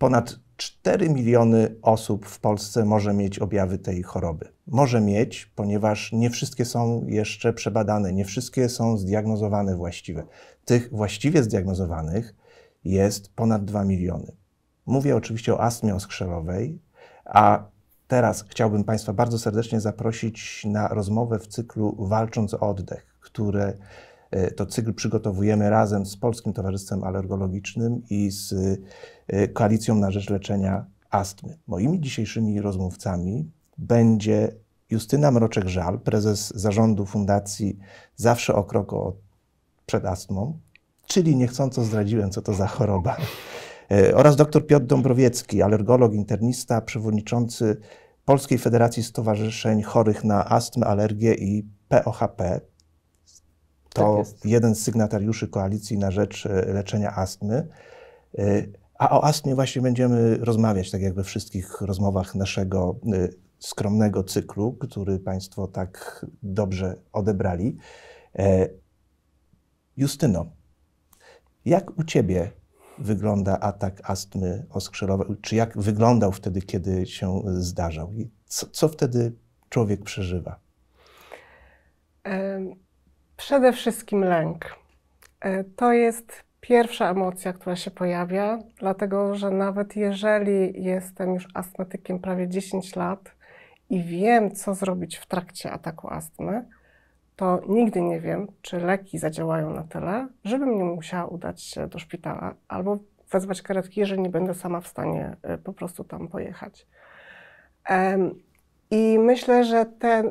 Ponad 4 miliony osób w Polsce może mieć objawy tej choroby. Może mieć, ponieważ nie wszystkie są jeszcze przebadane, nie wszystkie są zdiagnozowane właściwie. Tych właściwie zdiagnozowanych jest ponad 2 miliony. Mówię oczywiście o astmie oskrzelowej, a teraz chciałbym Państwa bardzo serdecznie zaprosić na rozmowę w cyklu Walcząc o oddech, które E, to cykl przygotowujemy razem z Polskim Towarzystwem Alergologicznym i z e, Koalicją na Rzecz Leczenia Astmy. Moimi dzisiejszymi rozmówcami będzie Justyna Mroczek-Żal, prezes zarządu Fundacji Zawsze o Krok przed Astmą, czyli niechcąco zdradziłem, co to za choroba, e, oraz dr Piotr Dąbrowiecki, alergolog, internista, przewodniczący Polskiej Federacji Stowarzyszeń Chorych na Astmę, Alergię i POHP, to tak jeden z sygnatariuszy koalicji na rzecz e, leczenia astmy. E, a o astmie właśnie będziemy rozmawiać, tak jak we wszystkich rozmowach naszego e, skromnego cyklu, który Państwo tak dobrze odebrali. Justyno, jak u Ciebie wygląda atak astmy oskrzelowej? Czy jak wyglądał wtedy, kiedy się zdarzał? I co, co wtedy człowiek przeżywa? Um Przede wszystkim lęk. E, to jest pierwsza emocja, która się pojawia, dlatego że nawet jeżeli jestem już astmatykiem prawie 10 lat i wiem, co zrobić w trakcie ataku astmy, to nigdy nie wiem, czy leki zadziałają na tyle, żebym nie musiała udać się do szpitala albo wezwać karetki, jeżeli nie będę sama w stanie e, po prostu tam pojechać. I myślę, że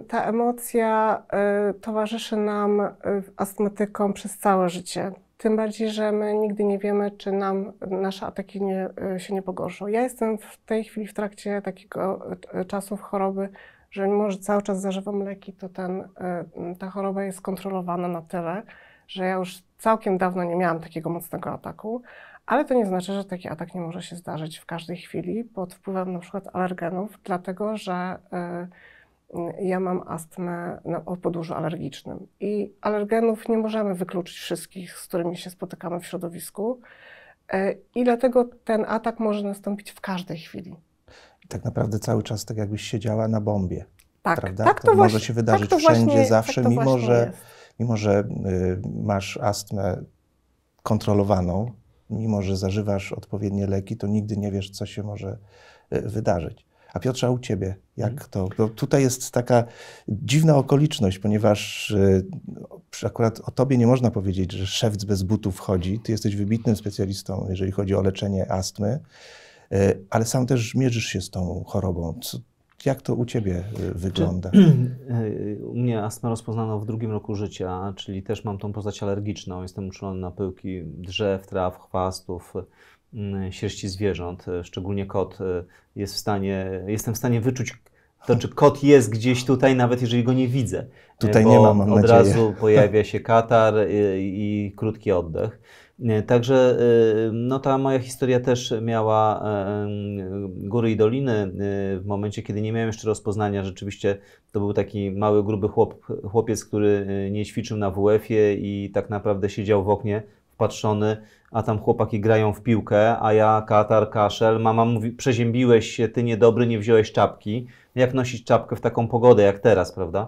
ta emocja y, towarzyszy nam y, astmatykom przez całe życie. Tym bardziej, że my nigdy nie wiemy, czy nam nasze ataki nie, y, się nie pogorszą. Ja jestem w tej chwili w trakcie takiego y, czasów choroby, że mimo, że cały czas zażywam leki, to ten, y, ta choroba jest kontrolowana na tyle, że ja już całkiem dawno nie miałam takiego mocnego ataku. Ale to nie znaczy, że taki atak nie może się zdarzyć w każdej chwili pod wpływem na przykład alergenów, dlatego że y, ja mam astmę no, o podłożu alergicznym i alergenów nie możemy wykluczyć wszystkich, z którymi się spotykamy w środowisku. Y, I dlatego ten atak może nastąpić w każdej chwili. I tak naprawdę cały czas tak jakbyś siedziała na bombie. Tak, prawda? tak to, to właśnie, może się tak wydarzyć tak wszędzie, właśnie, tak zawsze, tak mimo, że, mimo, że, mimo że masz astmę kontrolowaną, mimo że zażywasz odpowiednie leki, to nigdy nie wiesz, co się może e, wydarzyć. A Piotrze, a u ciebie jak mhm. to? No, tutaj jest taka dziwna okoliczność, ponieważ e, akurat o tobie nie można powiedzieć, że szewc bez butów chodzi. Ty jesteś wybitnym specjalistą, jeżeli chodzi o leczenie astmy, e, ale sam też mierzysz się z tą chorobą. Co, jak to u Ciebie y, wygląda? Y, u mnie astmę rozpoznano w drugim roku życia, czyli też mam tą postać alergiczną. Jestem uczulony na pyłki drzew, traw, chwastów, y, sierści zwierząt, szczególnie kot. Jest w stanie, jestem w stanie wyczuć to, czy kot jest gdzieś tutaj, nawet jeżeli go nie widzę. Tutaj nie mam, mam Od nadzieję. razu pojawia się katar i, i krótki oddech. Także y, no, ta moja historia też miała y, y, góry i doliny. W momencie, kiedy nie miałem jeszcze rozpoznania, rzeczywiście to był taki mały, gruby chłop, chłopiec, który nie ćwiczył na WF-ie i tak naprawdę siedział w oknie wpatrzony, a tam chłopaki grają w piłkę, a ja katar, kaszel. Mama mówi, przeziębiłeś się, ty niedobry, nie wziąłeś czapki. Jak nosić czapkę w taką pogodę jak teraz, prawda?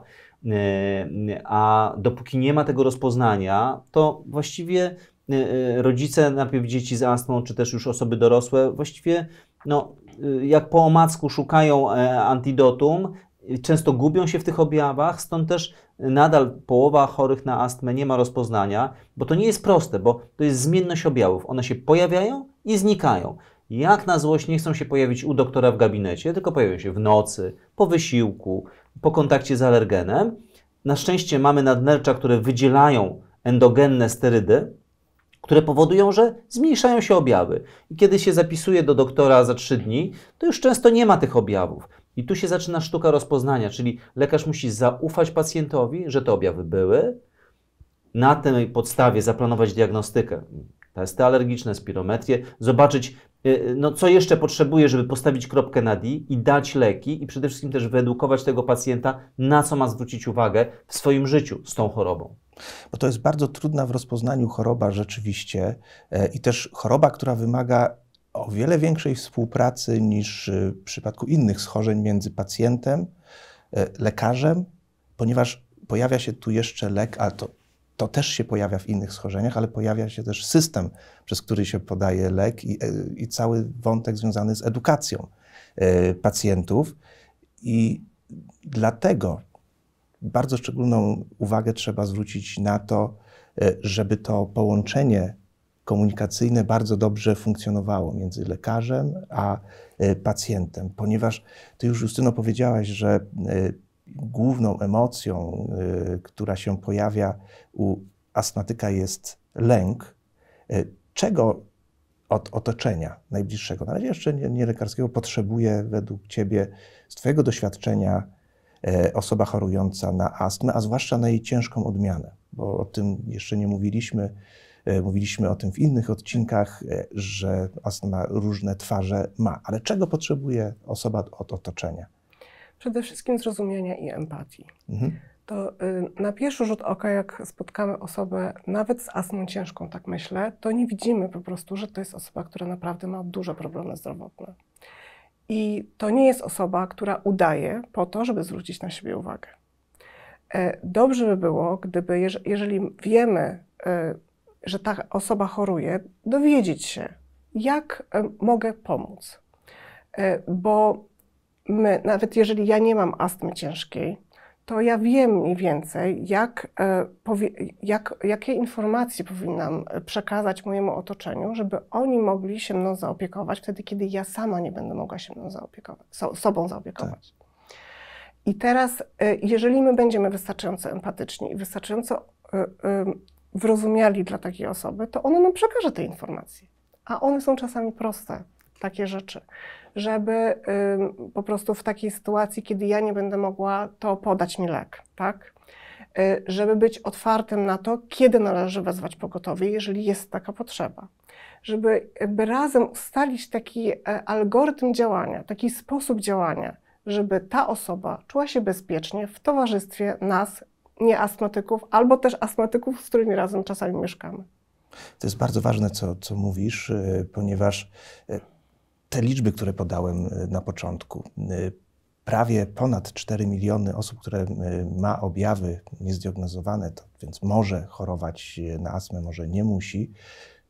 A dopóki nie ma tego rozpoznania, to właściwie Y, y, rodzice najpierw dzieci z astmą, czy też już osoby dorosłe, właściwie no, y, jak po omacku szukają e, antidotum, często gubią się w tych objawach, stąd też nadal połowa chorych na astmę nie ma rozpoznania, bo to nie jest proste, bo to jest zmienność objawów. One się pojawiają i znikają. Jak na złość nie chcą się pojawić u doktora w gabinecie, tylko pojawiają się w nocy, po wysiłku, po kontakcie z alergenem. Na szczęście mamy nadnercza, które wydzielają endogenne sterydy, które powodują, że zmniejszają się objawy. I kiedy się zapisuje do doktora za 3 dni, to już często nie ma tych objawów. I tu się zaczyna sztuka rozpoznania, czyli lekarz musi zaufać pacjentowi, że te objawy były, na tej podstawie zaplanować diagnostykę jest te alergiczne, spirometrie zobaczyć, y, y, no, co jeszcze potrzebuje, żeby postawić kropkę na D i dać leki i przede wszystkim też wyedukować tego pacjenta, na co ma zwrócić uwagę w swoim życiu z tą chorobą. Bo to jest bardzo trudna w rozpoznaniu choroba rzeczywiście e, i też choroba, która wymaga o wiele większej współpracy niż e, w przypadku innych schorzeń między pacjentem, e, lekarzem, ponieważ pojawia się tu jeszcze lek, ale to to też się pojawia w innych schorzeniach, ale pojawia się też system, przez który się podaje lek i, e, i cały wątek związany z edukacją e, pacjentów. I dlatego bardzo szczególną uwagę trzeba zwrócić na to, e, żeby to połączenie komunikacyjne bardzo dobrze funkcjonowało między lekarzem a pacjentem, ponieważ ty już Justyno powiedziałaś, że główną emocją, y, która się pojawia u astmatyka jest lęk. Y, czego od otoczenia najbliższego, na razie jeszcze nie, nie lekarskiego, potrzebuje według Ciebie z Twojego doświadczenia y, osoba chorująca na astmę, a zwłaszcza na jej ciężką odmianę? Bo o tym jeszcze nie mówiliśmy. Mówiliśmy o tym w innych odcinkach, że astma różne twarze ma, ale czego potrzebuje osoba od otoczenia? Przede wszystkim zrozumienia i empatii. Mhm. To y, na pierwszy rzut oka, jak spotkamy osobę nawet z astmą ciężką, tak myślę, to nie widzimy po prostu, że to jest osoba, która naprawdę ma duże problemy zdrowotne. I to nie jest osoba, która udaje po to, żeby zwrócić na siebie uwagę. E, dobrze by było, gdyby, jeżeli wiemy, e, że ta osoba choruje, dowiedzieć się, jak e, mogę pomóc. Bo my, nawet jeżeli ja nie mam astmy ciężkiej, to ja wiem mniej więcej, jak, e, jak, jakie informacje powinnam e, przekazać mojemu otoczeniu, żeby oni mogli się mną zaopiekować wtedy, kiedy ja sama nie będę mogła się mną zaopiekować, so, sobą zaopiekować. Tak. I teraz, e, jeżeli my będziemy wystarczająco empatyczni i wystarczająco wyrozumiali dla takiej osoby, to ona nam przekaże te informacje. A one są czasami proste takie rzeczy, żeby y, po prostu w takiej sytuacji, kiedy ja nie będę mogła, to podać mi lek, tak? Y, żeby być otwartym na to, kiedy należy wezwać pogotowie, jeżeli jest taka potrzeba. Żeby razem ustalić taki e, algorytm działania, taki sposób działania, żeby ta osoba czuła się bezpiecznie w towarzystwie nas, nieastmatyków, albo też astmatyków, z którymi razem czasami mieszkamy. To jest bardzo ważne, co, co mówisz, y, ponieważ y, te liczby, które podałem y, na początku, y, prawie ponad 4 miliony osób, które y, ma objawy niezdiagnozowane, to więc może chorować na astmę, może nie musi.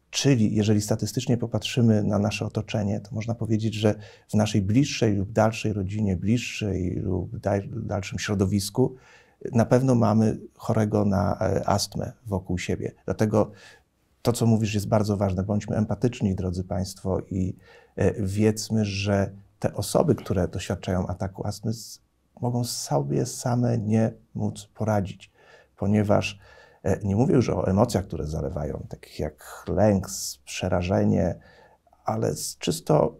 Czyli jeżeli statystycznie popatrzymy na nasze otoczenie, to można powiedzieć, że w naszej bliższej lub dalszej rodzinie, bliższej lub dalszym środowisku na pewno mamy chorego na e, astmę wokół siebie. Dlatego to, co mówisz, jest bardzo ważne. Bądźmy empatyczni, drodzy Państwo, i e, wiedzmy, że te osoby, które doświadczają ataku astmy, mogą sobie same nie móc poradzić, ponieważ e, nie mówię już o emocjach, które zalewają, takich jak lęk, przerażenie, ale z czysto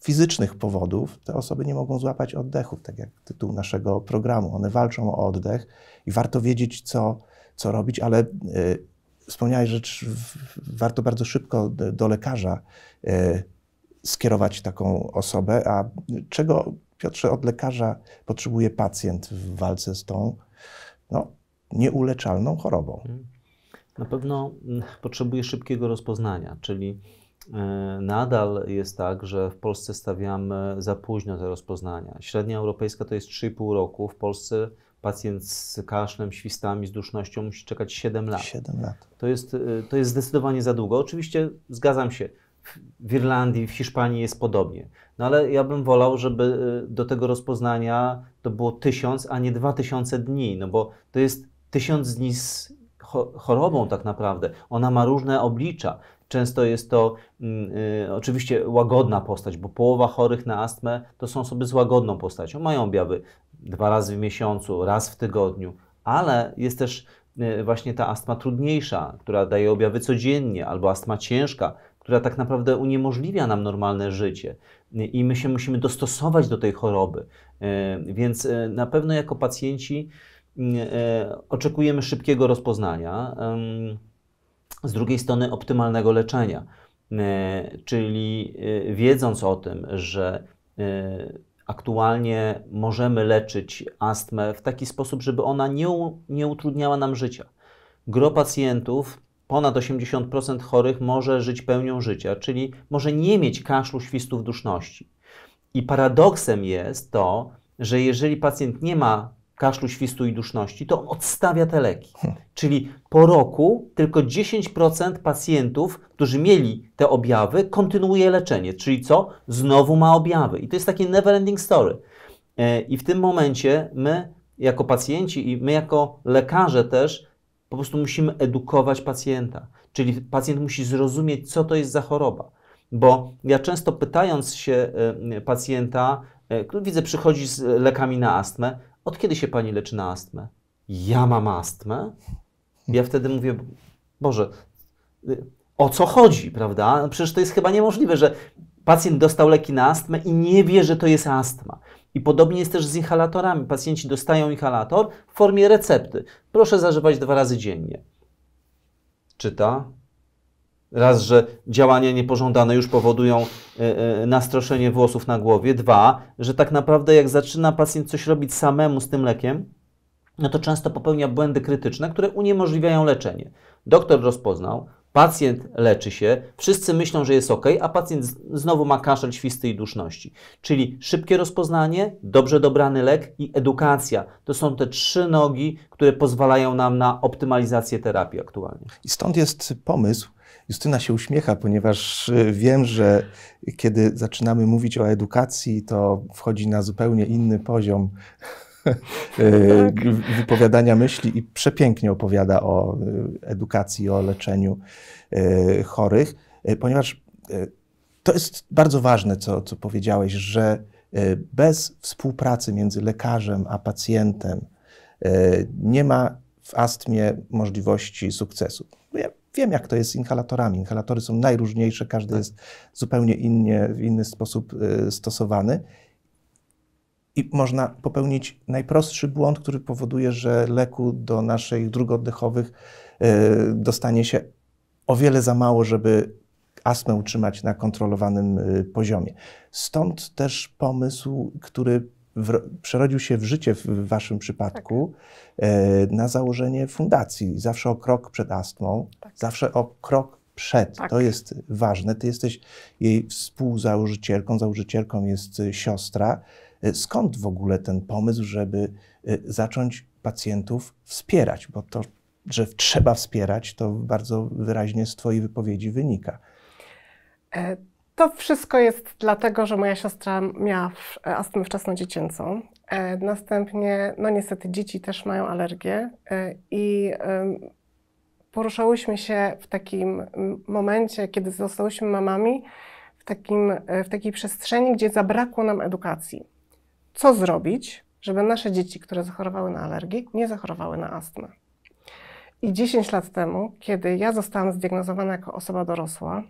fizycznych powodów te osoby nie mogą złapać oddechów, tak jak tytuł naszego programu. One walczą o oddech i warto wiedzieć, co, co robić, ale e, Wspomniałeś, że warto bardzo szybko do lekarza e, skierować taką osobę, a czego, Piotrze, od lekarza potrzebuje pacjent w walce z tą no, nieuleczalną chorobą? Mhm. Na pewno mm, potrzebuje szybkiego rozpoznania, czyli e, nadal jest tak, że w Polsce stawiamy za późno te rozpoznania. Średnia europejska to jest 3,5 roku, w Polsce pacjent z kaszlem, świstami, z dusznością musi czekać 7 lat. 7 lat. To jest, y, to jest zdecydowanie za długo. Oczywiście zgadzam się, w Irlandii, w Hiszpanii jest podobnie. No ale ja bym wolał, żeby y, do tego rozpoznania to było tysiąc, a nie dwa tysiące dni, no bo to jest tysiąc dni z chorobą tak naprawdę. Ona ma różne oblicza Często jest to mm, y, oczywiście łagodna postać, bo połowa chorych na astmę to są osoby z łagodną postacią. Mają objawy dwa razy w miesiącu, raz w tygodniu, ale jest też y, właśnie ta astma trudniejsza, która daje objawy codziennie, albo astma ciężka, która tak naprawdę uniemożliwia nam normalne życie i my się musimy dostosować do tej choroby. Y, więc y, na pewno jako pacjenci y, oczekujemy szybkiego rozpoznania z drugiej strony optymalnego leczenia. E, czyli e, wiedząc o tym, że e, aktualnie możemy leczyć astmę w taki sposób, żeby ona nie, nie utrudniała nam życia. Gro pacjentów, ponad 80% chorych, może żyć pełnią życia, czyli może nie mieć kaszlu, świstów, duszności. I paradoksem jest to, że jeżeli pacjent nie ma kaszlu, świstu i duszności, to odstawia te leki. Czyli po roku tylko 10% pacjentów, którzy mieli te objawy, kontynuuje leczenie. Czyli co? Znowu ma objawy. I to jest takie never ending story. E, I w tym momencie my, jako pacjenci i my, jako lekarze też, po prostu musimy edukować pacjenta. Czyli pacjent musi zrozumieć, co to jest za choroba. Bo ja często pytając się e, pacjenta, e, który widzę przychodzi z lekami na astmę, od kiedy się pani leczy na astmę? Ja mam astmę? Ja wtedy mówię, Boże, o co chodzi, prawda? Przecież to jest chyba niemożliwe, że pacjent dostał leki na astmę i nie wie, że to jest astma. I podobnie jest też z inhalatorami. Pacjenci dostają inhalator w formie recepty. Proszę zażywać dwa razy dziennie. Czyta, Raz, że działania niepożądane już powodują e, e, nastroszenie włosów na głowie. Dwa, że tak naprawdę jak zaczyna pacjent coś robić samemu z tym lekiem, no to często popełnia błędy krytyczne, które uniemożliwiają leczenie. Doktor rozpoznał, pacjent leczy się, wszyscy myślą, że jest ok, a pacjent znowu ma kaszel, świsty i duszności. Czyli szybkie rozpoznanie, dobrze dobrany lek i edukacja. To są te trzy nogi, które pozwalają nam na optymalizację terapii aktualnie. I stąd jest pomysł, Justyna się uśmiecha, ponieważ y, wiem, że kiedy zaczynamy mówić o edukacji, to wchodzi na zupełnie inny poziom y, tak. wypowiadania myśli i przepięknie opowiada o y, edukacji, o leczeniu chorych, ponieważ to jest bardzo ważne, co, co powiedziałeś, że bez współpracy między lekarzem a pacjentem nie ma w astmie możliwości sukcesu. Wiem, jak to jest z inhalatorami. Inhalatory są najróżniejsze, każdy tak. jest zupełnie innie, w inny sposób y, stosowany. I można popełnić najprostszy błąd, który powoduje, że leku do naszych dróg oddechowych y, dostanie się o wiele za mało, żeby astmę utrzymać na kontrolowanym y, poziomie. Stąd też pomysł, który w, przerodził się w życie w waszym przypadku tak. E, na założenie fundacji. Zawsze o krok przed astmą, tak. zawsze o krok przed. Tak. To jest ważne. Ty jesteś jej współzałożycielką, założycielką jest e, siostra. E, skąd w ogóle ten pomysł, żeby zacząć pacjentów wspierać? Bo to, że trzeba wspierać, to bardzo wyraźnie z Twojej wypowiedzi wynika. E to wszystko jest dlatego, że moja siostra miała astmę wczesnodziecięcą. E, następnie, no niestety, dzieci też mają alergię e, i poruszałyśmy się w takim momencie, kiedy zostałyśmy mamami, w, takim, e, w takiej przestrzeni, gdzie zabrakło nam edukacji. Co zrobić, żeby nasze dzieci, które zachorowały na alergię, nie zachorowały na astmę? I 10 lat temu, kiedy ja zostałam zdiagnozowana jako osoba dorosła,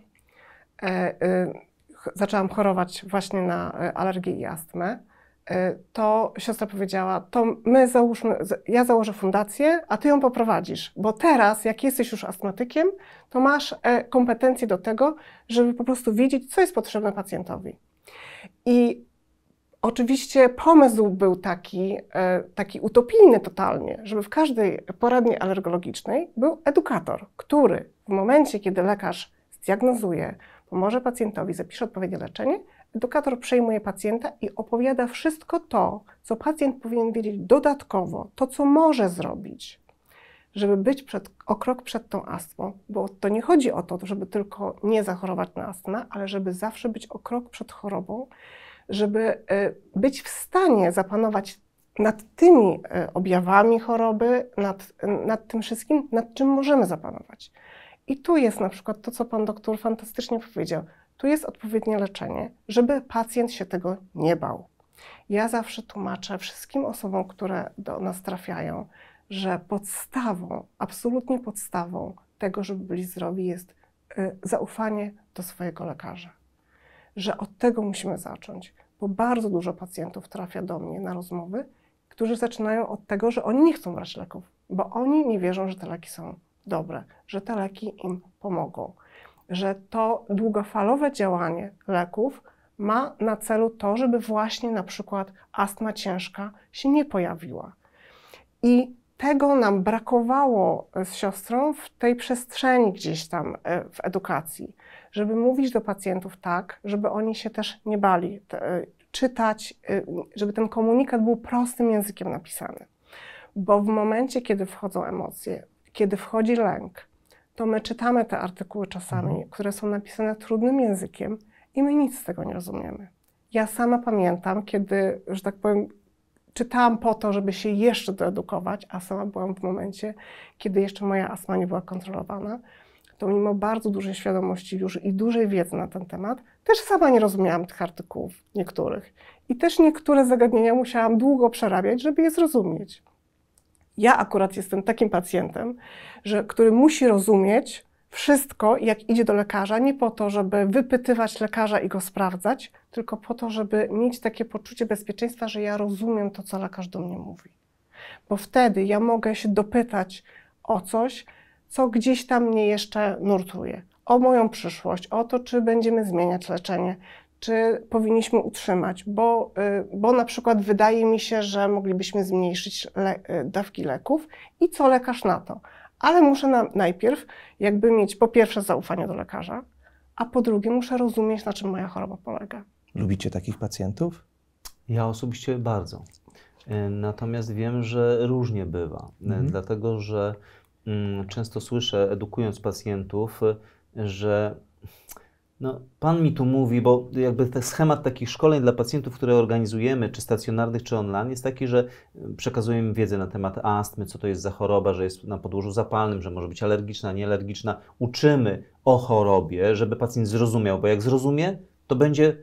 E, y, zaczęłam chorować właśnie na e, alergię i astmę, e, to siostra powiedziała, to my załóżmy, ja założę fundację, a ty ją poprowadzisz, bo teraz, jak jesteś już astmatykiem, to masz kompetencje do tego, żeby po prostu wiedzieć, co jest potrzebne pacjentowi. I Oczywiście pomysł był taki, taki utopijny totalnie, żeby w każdej poradni alergologicznej był edukator, który w momencie, kiedy lekarz zdiagnozuje, może pacjentowi zapisze odpowiednie leczenie, edukator przejmuje pacjenta i opowiada wszystko to, co pacjent powinien wiedzieć dodatkowo, to co może zrobić, żeby być przed, o krok przed tą astmą, bo to nie chodzi o to, żeby tylko nie zachorować na astmę, ale żeby zawsze być o krok przed chorobą, żeby e, być w stanie zapanować nad tymi e, objawami choroby, nad, nad tym wszystkim, nad czym możemy zapanować. I tu jest na przykład to, co pan doktor fantastycznie powiedział. Tu jest odpowiednie leczenie, żeby pacjent się tego nie bał. Ja zawsze tłumaczę wszystkim osobom, które do nas trafiają, że podstawą, absolutnie podstawą tego, żeby byli zdrowi, jest y, zaufanie do swojego lekarza. Że od tego musimy zacząć, bo bardzo dużo pacjentów trafia do mnie na rozmowy, którzy zaczynają od tego, że oni nie chcą brać leków, bo oni nie wierzą, że te leki są dobre, że te leki im pomogą, że to długofalowe działanie leków ma na celu to, żeby właśnie na przykład astma ciężka się nie pojawiła. I tego nam brakowało z siostrą w tej przestrzeni gdzieś tam e, w edukacji, żeby mówić do pacjentów tak, żeby oni się też nie bali e, czytać, e, żeby ten komunikat był prostym językiem napisany. Bo w momencie, kiedy wchodzą emocje, kiedy wchodzi lęk, to my czytamy te artykuły czasami, mhm. które są napisane trudnym językiem i my nic z tego nie rozumiemy. Ja sama pamiętam, kiedy, że tak powiem, czytałam po to, żeby się jeszcze doedukować, a sama byłam w momencie, kiedy jeszcze moja astma nie była kontrolowana, to mimo bardzo dużej świadomości już i dużej wiedzy na ten temat, też sama nie rozumiałam tych artykułów niektórych. I też niektóre zagadnienia musiałam długo przerabiać, żeby je zrozumieć ja akurat jestem takim pacjentem, że, który musi rozumieć wszystko, jak idzie do lekarza, nie po to, żeby wypytywać lekarza i go sprawdzać, tylko po to, żeby mieć takie poczucie bezpieczeństwa, że ja rozumiem to, co lekarz do mnie mówi. Bo wtedy ja mogę się dopytać o coś, co gdzieś tam mnie jeszcze nurtuje. O moją przyszłość, o to, czy będziemy zmieniać leczenie, czy powinniśmy utrzymać, bo, y, bo na przykład wydaje mi się, że moglibyśmy zmniejszyć le y, dawki leków i co lekarz na to. Ale muszę na, najpierw jakby mieć po pierwsze zaufanie do lekarza, a po drugie muszę rozumieć, na czym moja choroba polega. Lubicie takich pacjentów? Ja osobiście bardzo. Y, natomiast wiem, że różnie bywa, mhm. dlatego że mm, często słyszę, edukując pacjentów, że no, Pan mi tu mówi, bo jakby ten schemat takich szkoleń dla pacjentów, które organizujemy, czy stacjonarnych, czy online, jest taki, że przekazujemy wiedzę na temat astmy, co to jest za choroba, że jest na podłożu zapalnym, że może być alergiczna, niealergiczna. Uczymy o chorobie, żeby pacjent zrozumiał, bo jak zrozumie, to będzie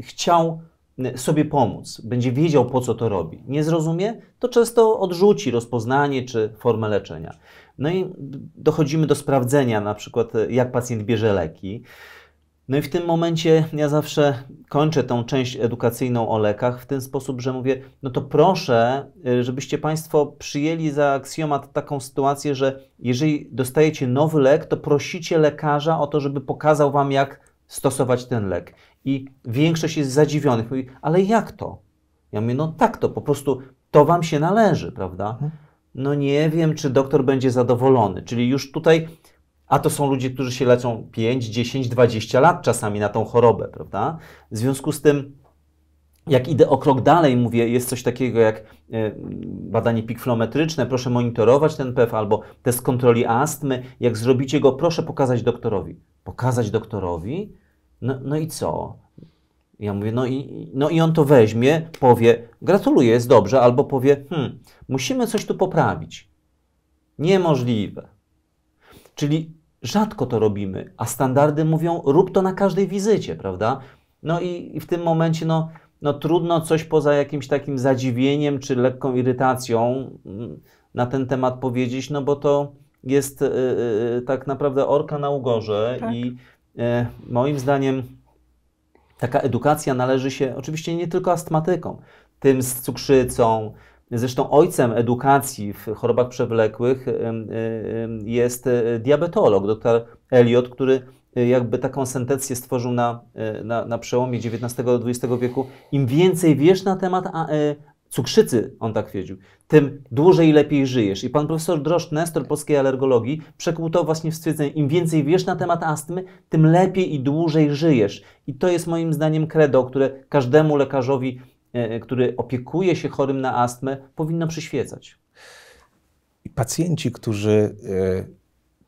chciał e, sobie pomóc, będzie wiedział po co to robi. Nie zrozumie, to często odrzuci rozpoznanie czy formę leczenia. No i dochodzimy do sprawdzenia, na przykład e, jak pacjent bierze leki. No i w tym momencie ja zawsze kończę tą część edukacyjną o lekach w ten sposób, że mówię, no to proszę, y, żebyście Państwo przyjęli za aksjomat taką sytuację, że jeżeli dostajecie nowy lek, to prosicie lekarza o to, żeby pokazał Wam, jak stosować ten lek. I większość jest zadziwionych, mówi, ale jak to? Ja mówię, no tak to, po prostu to Wam się należy, prawda? Mhm. No nie wiem, czy doktor będzie zadowolony. Czyli już tutaj a to są ludzie, którzy się leczą 5, 10, 20 lat czasami na tą chorobę, prawda? W związku z tym, jak idę o krok dalej, mówię, jest coś takiego jak e, badanie pikflometryczne, proszę monitorować ten PEF albo test kontroli astmy. Jak zrobicie go, proszę pokazać doktorowi. Pokazać doktorowi? No, no i co? Ja mówię, no i, no i on to weźmie, powie, gratuluję, jest dobrze, albo powie, hmm, musimy coś tu poprawić. Niemożliwe. Czyli Rzadko to robimy, a standardy mówią, rób to na każdej wizycie, prawda? No i, i w tym momencie, no, no trudno coś poza jakimś takim zadziwieniem czy lekką irytacją mm, na ten temat powiedzieć, no bo to jest yy, tak naprawdę orka na ugorze tak. i yy, moim zdaniem taka edukacja należy się oczywiście nie tylko astmatykom, tym z cukrzycą, Zresztą ojcem edukacji w chorobach przewlekłych jest e, diabetolog, dr Eliot, który e, jakby taką sentencję stworzył na, e, na, na przełomie XIX-XX wieku. Im więcej wiesz na temat cukrzycy, on tak twierdził, tym dłużej i lepiej żyjesz. I pan profesor Droszcz, nestor polskiej alergologii, przekuł to właśnie w stwierdzenie, im więcej wiesz na temat astmy, tym lepiej i dłużej żyjesz. I to jest moim zdaniem credo, które każdemu lekarzowi E, e, który opiekuje się chorym na astmę, powinno przyświecać. I pacjenci, którzy e,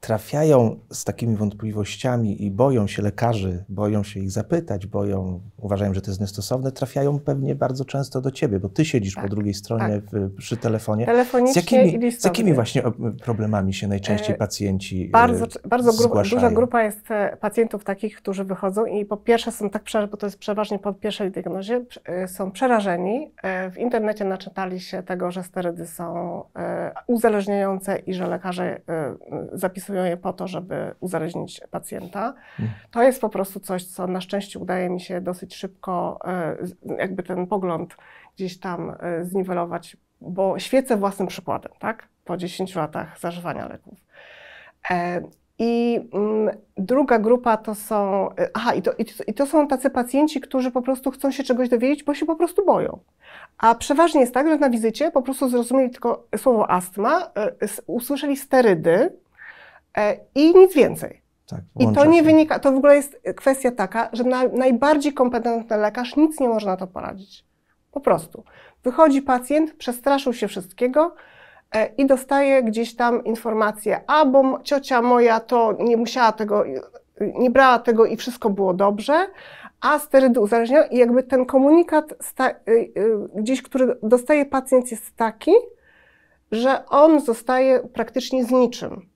trafiają z takimi wątpliwościami i boją się lekarzy, boją się ich zapytać, boją, uważają, że to jest niestosowne, trafiają pewnie bardzo często do ciebie, bo ty siedzisz tak, po drugiej tak. stronie tak. w, przy telefonie. Z jakimi, z jakimi właśnie problemami się najczęściej e, pacjenci e, Bardzo, bardzo duża grupa jest e, pacjentów takich, którzy wychodzą i po pierwsze są tak przerażeni, bo to jest przeważnie po pierwszej diagnozie, są przerażeni. W internecie naczytali się tego, że sterydy są uzależniające i że lekarze zapisują je po to, żeby uzależnić pacjenta. Mm. To jest po prostu coś, co na szczęście udaje mi się dosyć szybko, e, jakby ten pogląd gdzieś tam e, zniwelować, bo świecę własnym przykładem, tak? Po 10 latach zażywania leków. E, I mm, druga grupa to są. Aha, i to, i to są tacy pacjenci, którzy po prostu chcą się czegoś dowiedzieć, bo się po prostu boją. A przeważnie jest tak, że na wizycie po prostu zrozumieli tylko słowo astma, usłyszeli sterydy E, i nic więcej. Tak, I to nie się. wynika, to w ogóle jest kwestia taka, że na, najbardziej kompetentny lekarz nic nie może na to poradzić. Po prostu. Wychodzi pacjent, przestraszył się wszystkiego e, i dostaje gdzieś tam informację, albo ciocia moja to nie musiała tego, nie brała tego i wszystko było dobrze, a sterydy uzależnione i jakby ten komunikat sta, y, y, gdzieś, który dostaje pacjent jest taki, że on zostaje praktycznie z niczym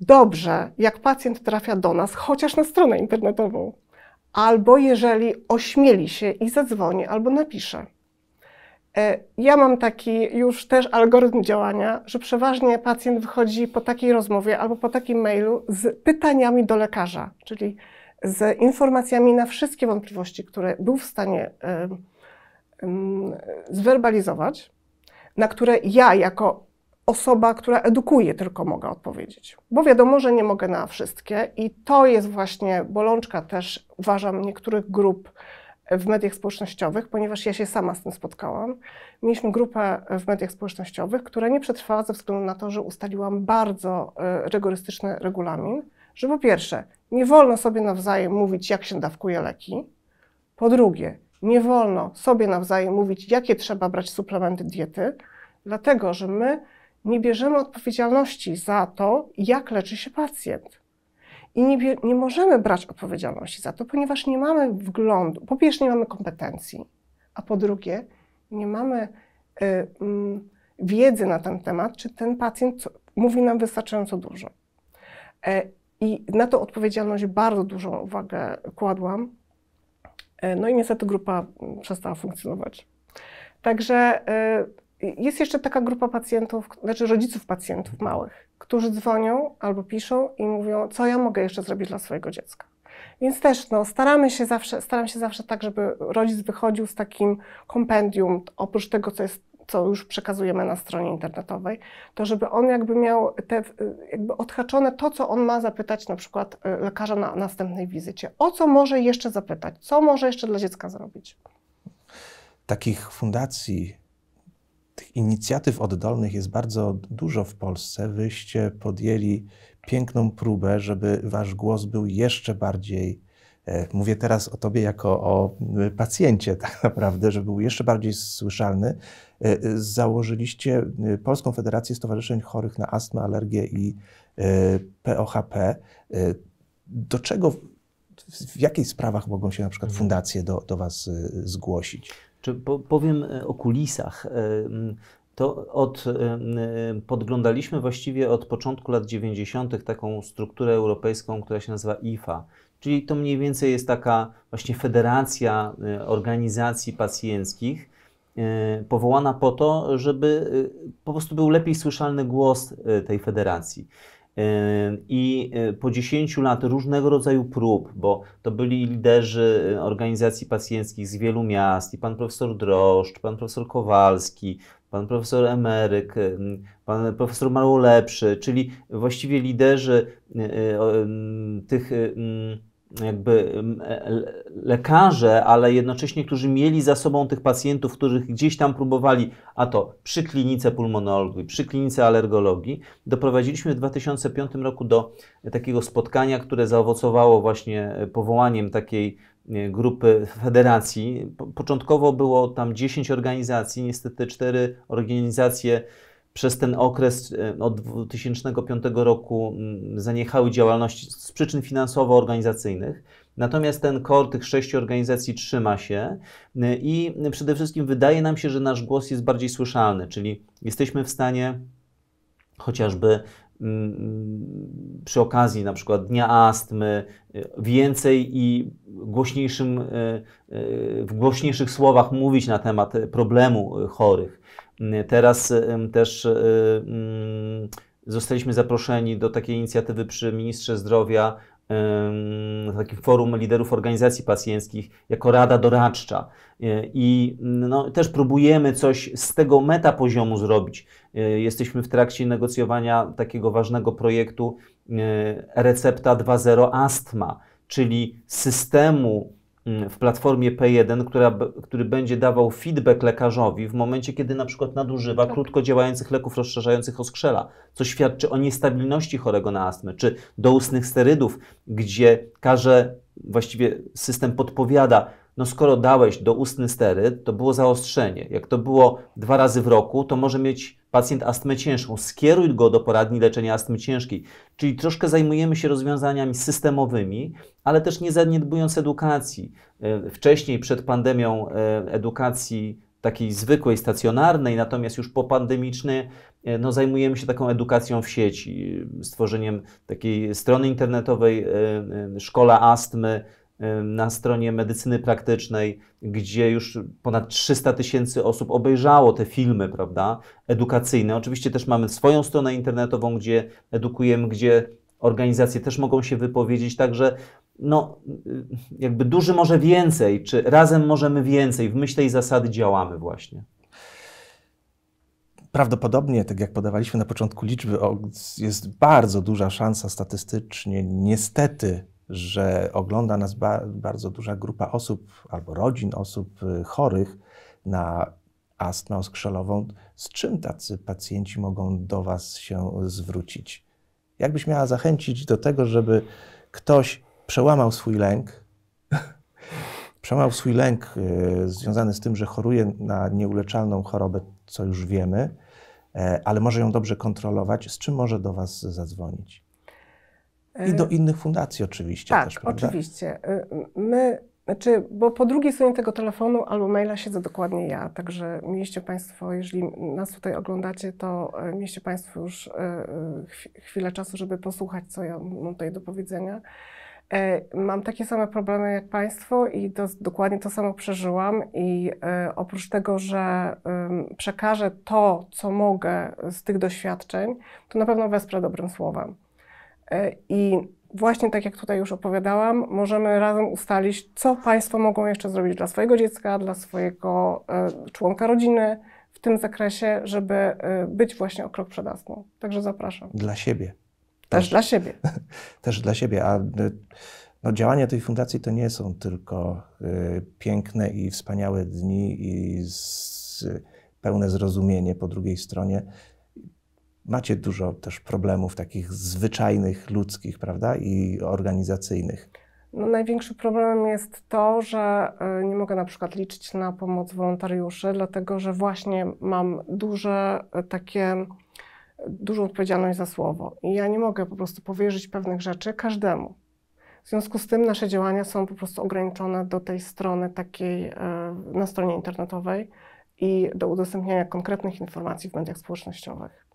dobrze, jak pacjent trafia do nas, chociaż na stronę internetową, albo jeżeli ośmieli się i zadzwoni, albo napisze. E, ja mam taki już też algorytm działania, że przeważnie pacjent wychodzi po takiej rozmowie albo po takim mailu z pytaniami do lekarza, czyli z informacjami na wszystkie wątpliwości, które był w stanie y, y, zwerbalizować, na które ja jako osoba, która edukuje, tylko mogę odpowiedzieć. Bo wiadomo, że nie mogę na wszystkie i to jest właśnie bolączka też, uważam, niektórych grup w mediach społecznościowych, ponieważ ja się sama z tym spotkałam. Mieliśmy grupę w mediach społecznościowych, która nie przetrwała ze względu na to, że ustaliłam bardzo e, rygorystyczny regulamin, że po pierwsze, nie wolno sobie nawzajem mówić, jak się dawkuje leki. Po drugie, nie wolno sobie nawzajem mówić, jakie trzeba brać suplementy diety, dlatego że my nie bierzemy odpowiedzialności za to, jak leczy się pacjent. I nie, nie możemy brać odpowiedzialności za to, ponieważ nie mamy wglądu. Po pierwsze, nie mamy kompetencji, a po drugie, nie mamy y, y, wiedzy na ten temat, czy ten pacjent mówi nam wystarczająco dużo. E, I na tą odpowiedzialność bardzo dużą uwagę kładłam. E, no i niestety grupa mm, przestała funkcjonować. Także y, jest jeszcze taka grupa pacjentów, znaczy rodziców pacjentów małych, którzy dzwonią albo piszą i mówią, co ja mogę jeszcze zrobić dla swojego dziecka. Więc też no, staramy się zawsze, staram się zawsze tak, żeby rodzic wychodził z takim kompendium, oprócz tego, co, jest, co już przekazujemy na stronie internetowej, to żeby on jakby miał te, jakby odhaczone to, co on ma zapytać na przykład e, lekarza na następnej wizycie. O co może jeszcze zapytać? Co może jeszcze dla dziecka zrobić? Takich fundacji tych inicjatyw oddolnych jest bardzo dużo w Polsce. Wyście podjęli piękną próbę, żeby wasz głos był jeszcze bardziej. E, mówię teraz o tobie jako o e, pacjencie, tak naprawdę, żeby był jeszcze bardziej słyszalny. E, założyliście Polską Federację Stowarzyszeń Chorych na Astmę, Alergię i POHP. Do czego w jakich sprawach mogą się na przykład mhm. fundacje do, do Was zgłosić? Czy po, powiem e, o kulisach. E, to od, e, podglądaliśmy właściwie od początku lat 90. taką strukturę europejską, która się nazywa IFA, czyli to mniej więcej jest taka właśnie federacja organizacji pacjenckich, powołana po to, żeby po prostu był lepiej słyszalny głos tej federacji. I y, po 10 latach różnego rodzaju prób, bo to byli liderzy y, organizacji pacjenckich z wielu miast, i pan profesor Droszcz, pan profesor Kowalski, pan profesor Emeryk, pan profesor Mało Lepszy, czyli właściwie liderzy y, tych jakby e, lekarze, ale jednocześnie, którzy mieli za sobą tych pacjentów, których gdzieś tam próbowali, a to przy klinice pulmonologii, przy klinice alergologii, doprowadziliśmy w 2005 roku do takiego spotkania, które zaowocowało właśnie e, powołaniem takiej e, grupy federacji. Początkowo było tam 10 organizacji, niestety 4 organizacje przez ten okres e, od 2005 roku mm, zaniechały działalności z przyczyn finansowo-organizacyjnych. Natomiast ten kor tych sześciu organizacji trzyma się e, i przede wszystkim wydaje nam się, że nasz głos jest bardziej słyszalny, czyli jesteśmy w stanie chociażby mm, przy okazji na przykład Dnia Astmy e, więcej i głośniejszym, w głośniejszych słowach mówić na temat problemu chorych. Teraz y, też y, zostaliśmy zaproszeni do takiej inicjatywy przy ministrze zdrowia, takim forum liderów organizacji pacjenckich jako rada doradcza. Y, I mm, no, też próbujemy coś z tego meta poziomu zrobić. Jesteśmy w trakcie negocjowania takiego ważnego projektu Recepta 2.0 Astma, czyli systemu Mm, w platformie P1, która, który będzie dawał feedback lekarzowi w momencie, kiedy na przykład nadużywa tak. krótko działających leków rozszerzających oskrzela, co świadczy o niestabilności chorego na astmę, czy doustnych sterydów, gdzie każe, właściwie system podpowiada, no skoro dałeś doustny steryd, to było zaostrzenie. Jak to było dwa razy w roku, to może mieć pacjent astmę ciężką, skieruj go do poradni leczenia astmy ciężkiej. Czyli troszkę zajmujemy się rozwiązaniami systemowymi, ale też nie zaniedbując edukacji. E, wcześniej, przed pandemią, e, edukacji takiej zwykłej, stacjonarnej, natomiast już popandemiczny, e, no, zajmujemy się taką edukacją w sieci, stworzeniem takiej strony internetowej Szkola Astmy, na stronie medycyny praktycznej, gdzie już ponad 300 tysięcy osób obejrzało te filmy, prawda, edukacyjne. Oczywiście też mamy swoją stronę internetową, gdzie edukujemy, gdzie organizacje też mogą się wypowiedzieć, także no, jakby duży może więcej, czy razem możemy więcej, w myśl tej zasady działamy właśnie. Prawdopodobnie, tak jak podawaliśmy na początku liczby, jest bardzo duża szansa statystycznie, niestety, że ogląda nas ba bardzo duża grupa osób albo rodzin osób y, chorych na astmę oskrzelową. Z czym tacy pacjenci mogą do Was się zwrócić? Jakbyś miała zachęcić do tego, żeby ktoś przełamał swój lęk, przełamał swój lęk y, związany z tym, że choruje na nieuleczalną chorobę, co już wiemy, y, ale może ją dobrze kontrolować, z czym może do Was zadzwonić? I do e, innych fundacji oczywiście tak, też, prawda? oczywiście. E, my, znaczy, bo po drugiej stronie tego telefonu albo maila siedzę dokładnie ja, także mieliście Państwo, jeżeli nas tutaj oglądacie, to e, mieliście Państwo już chwilę czasu, żeby posłuchać, co ja mam tutaj do powiedzenia. Mam takie same problemy jak Państwo i to, dokładnie to samo przeżyłam. I oprócz tego, że przekażę to, co mogę z tych doświadczeń, to na pewno wesprę dobrym słowem. E, I właśnie tak jak tutaj już opowiadałam, możemy razem ustalić, co Państwo mogą jeszcze zrobić dla swojego dziecka, dla swojego e, członka rodziny w tym zakresie, żeby e, być właśnie o krok przed Asną. Także zapraszam. Dla siebie. Też, Też dla siebie. Też dla siebie. A no, działania tej fundacji to nie są tylko y, piękne i wspaniałe dni i z, y, pełne zrozumienie po drugiej stronie macie dużo też problemów takich zwyczajnych, ludzkich, prawda, i organizacyjnych. No, największym problemem jest to, że e, nie mogę na przykład liczyć na pomoc wolontariuszy, dlatego że właśnie mam duże e, takie dużą odpowiedzialność za słowo i ja nie mogę po prostu powierzyć pewnych rzeczy każdemu. W związku z tym nasze działania są po prostu ograniczone do tej strony takiej e, na stronie internetowej i do udostępniania konkretnych informacji w mediach społecznościowych.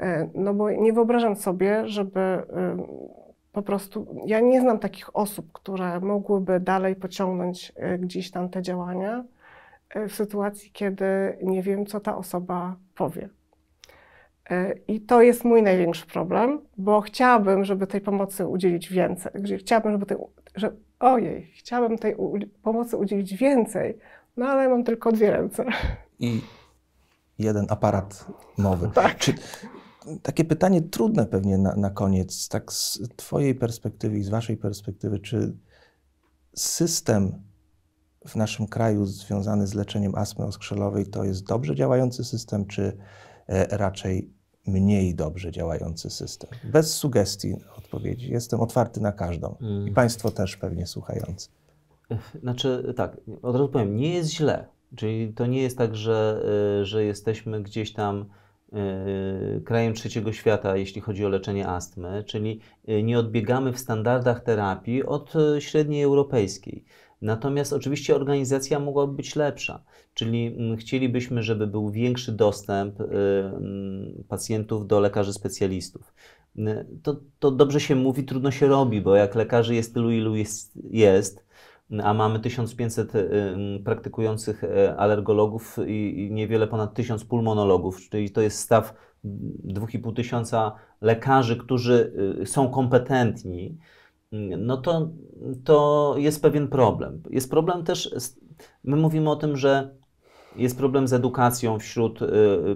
E, no bo nie wyobrażam sobie, żeby e, po prostu. Ja nie znam takich osób, które mogłyby dalej pociągnąć e, gdzieś tam te działania w sytuacji, kiedy nie wiem, co ta osoba powie. I to jest mój największy problem, bo chciałabym, żeby tej pomocy udzielić więcej. Chciałabym, żeby tej, że, ojej, chciałabym tej u, pomocy udzielić więcej, no ale mam tylko dwie ręce. I jeden aparat mowy. Tak. Czy, takie pytanie trudne pewnie na, na koniec, tak z Twojej perspektywy i z Waszej perspektywy, czy system w naszym kraju związany z leczeniem astmy oskrzelowej to jest dobrze działający system, czy e, raczej mniej dobrze działający system? Bez sugestii odpowiedzi. Jestem otwarty na każdą. Mm. I Państwo też pewnie słuchający. Znaczy, tak, od razu powiem, nie jest źle. Czyli to nie jest tak, że, e, że jesteśmy gdzieś tam Y, krajem trzeciego świata, jeśli chodzi o leczenie astmy, czyli y, nie odbiegamy w standardach terapii od y, średniej europejskiej. Natomiast oczywiście organizacja mogłaby być lepsza, czyli mm, chcielibyśmy, żeby był większy dostęp mm, pacjentów do lekarzy specjalistów. To, to dobrze się mówi, trudno się robi, bo jak lekarzy jest tylu, ilu jest, jest a mamy 1500 y, praktykujących y, alergologów i niewiele ponad 1000 pulmonologów, czyli to jest staw 2,5 tysiąca lekarzy, którzy y, są kompetentni, no to, to jest pewien problem. Jest problem też, my mówimy o tym, że jest problem z edukacją wśród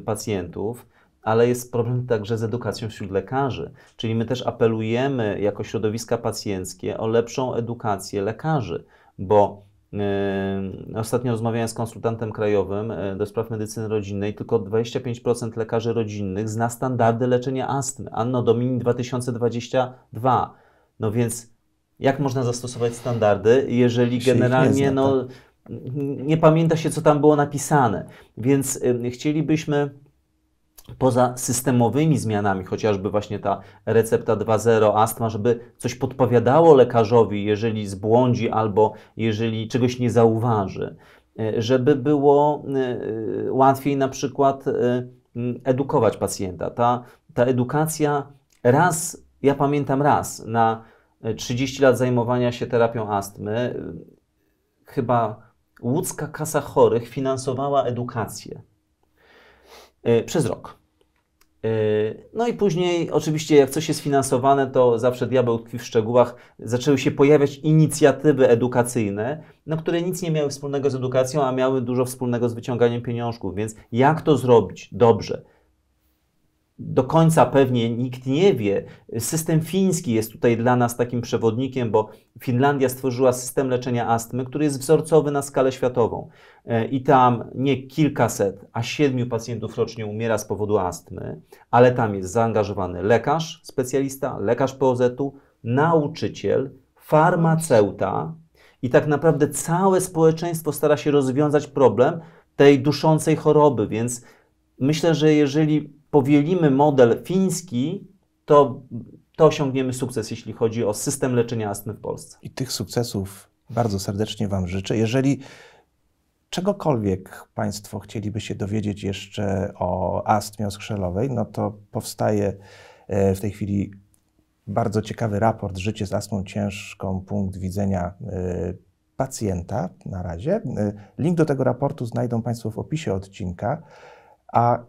pacjentów, ale jest problem także z edukacją wśród lekarzy. Czyli my też apelujemy jako środowiska pacjenckie o lepszą edukację lekarzy bo e, Ostatnio rozmawiałem z konsultantem krajowym e, do spraw medycyny rodzinnej. Tylko 25% lekarzy rodzinnych zna standardy leczenia astmy. Anno Domini 2022. No więc jak można zastosować standardy, jeżeli Się generalnie nie, no, tak? nie pamięta się, co tam było napisane? Więc y, chcielibyśmy poza systemowymi zmianami, chociażby właśnie ta recepta 2.0 astma, żeby coś podpowiadało lekarzowi, jeżeli zbłądzi albo jeżeli czegoś nie zauważy, e, żeby było e, łatwiej na przykład e, edukować pacjenta. Ta, ta edukacja raz, ja pamiętam raz na 30 lat zajmowania się terapią astmy, chyba łódzka kasa chorych finansowała edukację. Y, przez rok. Y, no i później, oczywiście, jak coś jest finansowane, to zawsze diabeł tkwi w szczegółach. Zaczęły się pojawiać inicjatywy edukacyjne, no, które nic nie miały wspólnego z edukacją, a miały dużo wspólnego z wyciąganiem pieniążków. Więc jak to zrobić dobrze? do końca pewnie nikt nie wie. System fiński jest tutaj dla nas takim przewodnikiem, bo Finlandia stworzyła system leczenia astmy, który jest wzorcowy na skalę światową. E, I tam nie kilkaset, a siedmiu pacjentów rocznie umiera z powodu astmy, ale tam jest zaangażowany lekarz, specjalista, lekarz POZ-u, nauczyciel, farmaceuta i tak naprawdę całe społeczeństwo stara się rozwiązać problem tej duszącej choroby, więc myślę, że jeżeli powielimy model fiński, to, to osiągniemy sukces, jeśli chodzi o system leczenia astmy w Polsce. I tych sukcesów bardzo serdecznie Wam życzę. Jeżeli czegokolwiek Państwo chcieliby się dowiedzieć jeszcze o astmie oskrzelowej, no to powstaje e, w tej chwili bardzo ciekawy raport Życie z astmą ciężką, punkt widzenia e, pacjenta na razie. E, link do tego raportu znajdą Państwo w opisie odcinka. A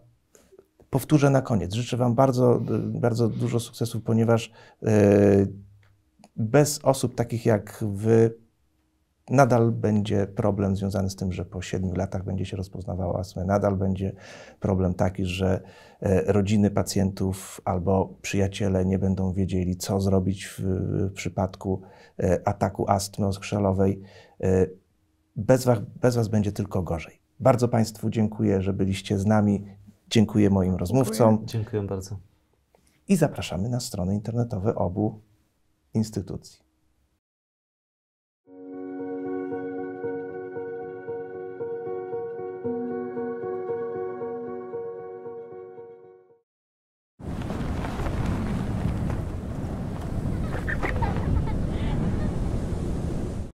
powtórzę na koniec. Życzę Wam bardzo, bardzo dużo sukcesów, ponieważ e, bez osób takich jak Wy nadal będzie problem związany z tym, że po siedmiu latach będzie się rozpoznawała astmę. Nadal będzie problem taki, że e, rodziny pacjentów albo przyjaciele nie będą wiedzieli, co zrobić w, w przypadku e, ataku astmy oskrzelowej. Bez was, bez was będzie tylko gorzej. Bardzo Państwu dziękuję, że byliście z nami. Dziękuję moim rozmówcom. Dziękuję, Dziękuję bardzo. I zapraszamy na strony internetowe obu instytucji.